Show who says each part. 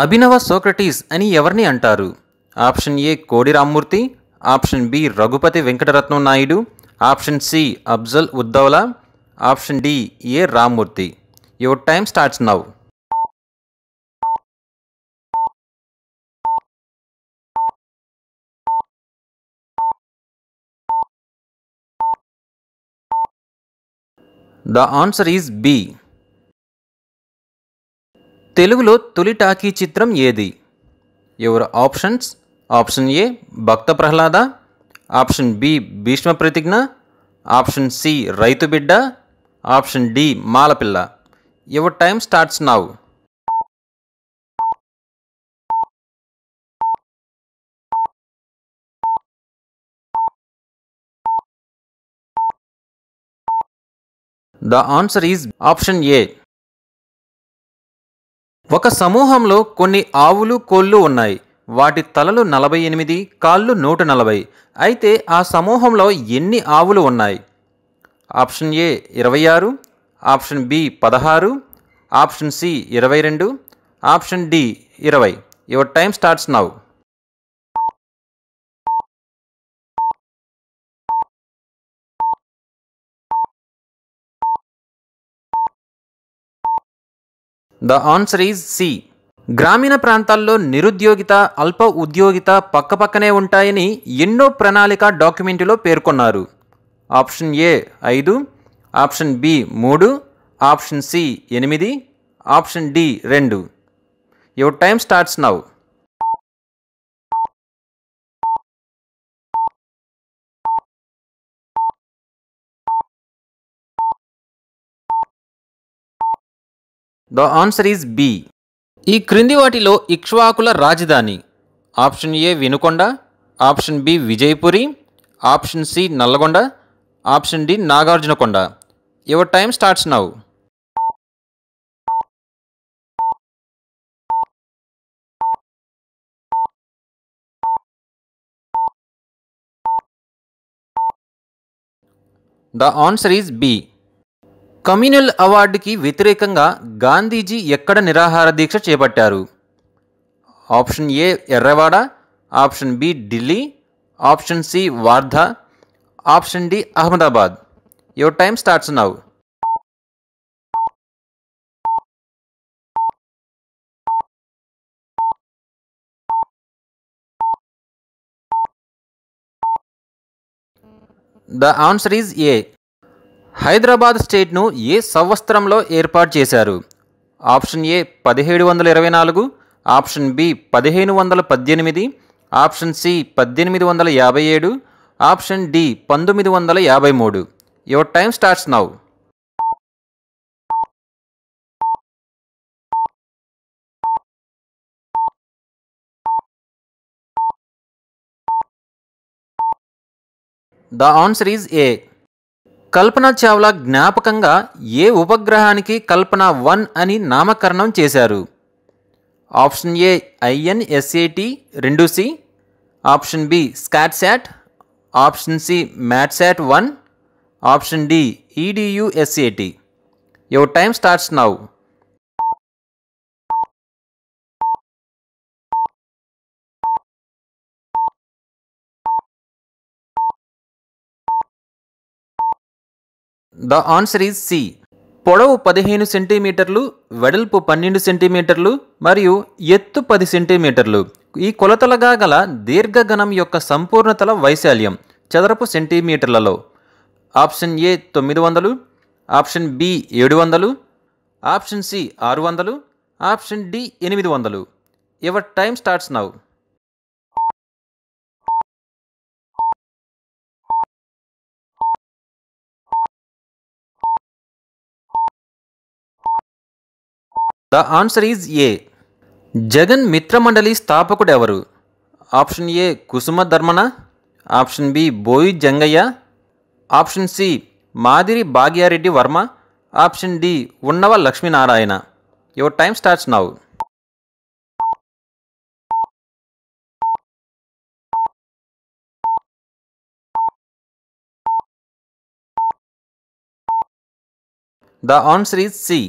Speaker 1: అభినవ సోక్రటీస్ అని ఎవరిని అంటారు option A Kodi Rammurthy option B Raghupathi Venkataratnam Naidu option C Afzal Uddaula option D A Rammurthy your time starts now The answer is B. తెలుగులో తొలి టాకీ చిత్రం ఏది your options option A Bhakta Prahlada option B Bhishma Pratigna option C Raithu Bidda option D Malapilla your time starts now The answer is option A. ఒక సమూహంలో కొన్ని ఆవులు కోళ్ళు ఉన్నాయి వాటి తలలు నలభై ఎనిమిది కాళ్ళు నూట నలభై అయితే ఆ సమూహంలో ఎన్ని ఆవులు ఉన్నాయి ఆప్షన్ ఏ ఇరవై ఆరు ఆప్షన్ బి పదహారు ఆప్షన్ సి ఇరవై రెండు ఆప్షన్ డి ఇరవై your time starts now the answer is C గ్రామీణ ప్రాంతాల్లో నిరుద్యోగిత అల్ప ఉద్యోగిత పక్కపక్కనే ఉంటాయని ఎన్నో ప్రణాళిక డాక్యుమెంటులో పేర్కొన్నారు ఆప్షన్ ఏ ఐదు ఆప్షన్ బి మూడు ఆప్షన్ సి ఎనిమిది ఆప్షన్ డి రెండు your time starts now the answer is B ఈ క్రింది వాటిలో ఇక్ష్వాకుల రాజధాని option A Vinukonda option B Vijayapuri option C Nalgonda option D Nagarjunakonda your time starts now the answer is B communal అవార్డుకి వ్యతిరేకంగా గాంధీజీ ఎక్కడ నిరాహార దీక్ష చేపట్టారు option A Yerawada option B Delhi option C Wardha option D Ahmedabad your time starts now the answer is A Hyderabad స్టేట్ను ఏ సంవత్సరంలో ఏర్పాటు చేశారు ఆప్షన్ ఏ పదిహేడు వందల ఇరవై నాలుగు ఆప్షన్ బి పదిహేను వందల పద్దెనిమిది ఆప్షన్ సి పద్దెనిమిది వందల యాభై ఏడు ఆప్షన్ డి పంతొమ్మిది వందల యాభై మూడు your time starts now the answer is A Kalpana Chawla జ్ఞాపకంగా ఏ ఉపగ్రహానికి కల్పన వన్ అని నామకరణం చేశారు ఆప్షన్ ఏ ఐఎన్ఎస్ఏటి రెండు C option B ScatSat option C MetSat one option D EDUSAT your time starts now the answer is C పొడవు పదిహేను సెంటీమీటర్లు వెడల్పు పన్నెండు సెంటీమీటర్లు మరియు ఎత్తు పది సెంటీమీటర్లు ఈ కొలతలుగా గల దీర్ఘగణం యొక్క సంపూర్ణతల వైశాల్యం చదరపు సెంటీమీటర్లలో ఆప్షన్ ఏ తొమ్మిది వందలు ఆప్షన్ బి ఏడు వందలు ఆప్షన్ సి ఆరు వందలు ఆప్షన్ డి ఎనిమిది వందలు your time starts now the answer is A Jagan Mitramandali ఎవరు option A Kusuma Dharmana option B Boyi Jangaiah option C Madiri Bhagyareddy Varma option D Unnava Lakshminarayana your time starts now
Speaker 2: the answer is C